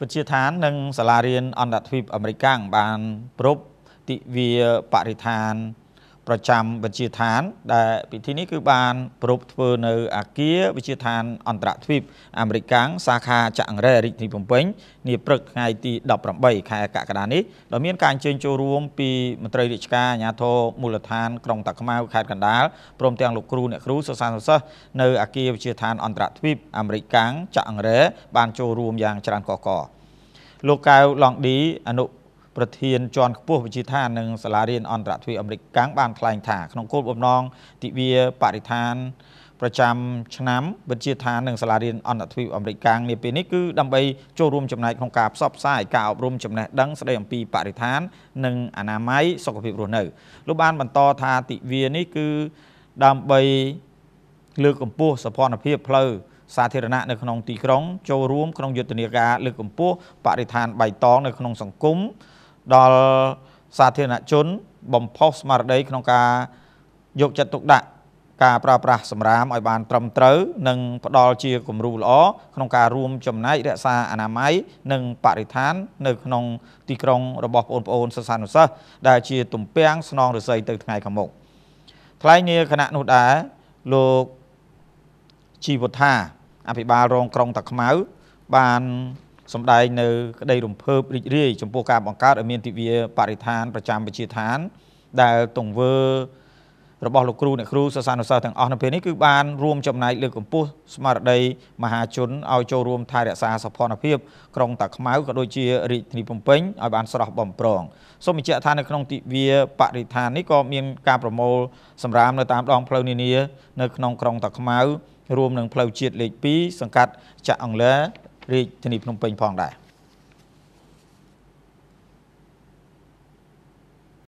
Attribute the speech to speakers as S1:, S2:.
S1: វិទ្យាឋាននិងសាលារៀនអន្តរជាតិអាមេរិកកាំងបានប្រពតិវាបរិធានប្រចាំវិទ្យាឋានដែលពិធីនេះគឺបានប្រពធ្វើនៅ អាគារវិទ្យាឋានអន្តរទ្វីបអាមេរិកកាំងសាខាចាក់អង្រែរាជធានីភ្នំពេញ នាព្រឹកថ្ងៃទី18ខែកក្កដានេះដោយមានការអញ្ជើញចូលរួមពីមន្ត្រីរាជការអាជ្ញាធរមូលដ្ឋានក្រុងតាខ្មៅខេត្តកណ្ដាលព្រមទាំងលោកគ្រូអ្នកគ្រូសិស្សានុសិស្សនៅអាគារវិទ្យាឋាន អន្តរទ្វីបអាមេរិកកាំងចាក់អង្រែបានចូលរួមយ៉ាងច្រើនកកកលោកកៅឡងឌីអនុប្រធានជាន់ខ្ពស់វិជាឋាននិងសាលារៀនអន្តរជាតិអាមេរិកកាំងបានថ្លែងថាក្នុងគោលបំណងទិវាបរិស្ថានប្រចាំឆ្នាំវិទ្យាឋាននិងសាលារៀនអន្តរជាតិអាមេរិកកាំងនា ពេលនេះគឺដើម្បីចូលរួមចំណែកក្នុងការផ្សព្វផ្សាយការអប់រំចំណេះដឹងស្តីអំពីបរិស្ថាននិងអនាម័យសុខភាពរស់នៅ លោកបាន បន្តថាទិវានេះគឺដើម្បីលើកកម្ពស់សុខភាពផ្លូវសាធារណៈនៅក្នុងទីក្រុងចូលរួមក្នុងយុទ្ធនាការលើកកម្ពស់បរិស្ថានបៃតងនៅក្នុងសង្គមដល់សាធារណជន បំផុសស្មារតីក្នុងការយកចិត្តទុកដាក់ការប្រើប្រាស់សម្រាមឲ្យបានត្រឹមត្រូវនិងផ្ដល់ជាគំរូល្អក្នុងការរួមចំណែករក្សាអនាម័យនិងបរិស្ថាននៅក្នុងទីក្រុងរបស់បងប្អូនសិស្សានុសិស្សដែលជាទំពាំងស្នងរស័យទៅថ្ងៃខាងមុខថ្លែងនាគណៈនោះដែរលោកជីវុថា អភិបាលរងក្រុងតាខ្មៅបានសម្ដែងនៅក្តីរំភើបរីករាយចំពោះការបង្កើតឲ្យមានទិវាបរិស្ថានប្រចាំវិជាឋាន ដែលទង្វើរបស់លោកគ្រូអ្នកគ្រូសិស្សានុសិស្សទាំងអស់នៅពេលនេះគឺបានរួមចំណែកលើកកម្ពស់ស្មារតីមហាជនឲ្យចូលរួមថែរក្សាសោភ័ណភាពក្រុងតាខ្មៅក៏ដូចជារាជធានីភ្នំពេញឲ្យបានស្រស់បំព្រងសូមបញ្ជាក់ថានៅក្នុងទិវាបរិស្ថាននេះក៏មានការប្រមូលសម្រាមនៅតាមដងផ្លូវនានានៅក្នុងក្រុងតាខ្មៅរួមនឹងផ្លូវជាតិលេខ2សង្កាត់ចាក់អង្លែរាជធានីភ្នំពេញផងដែរ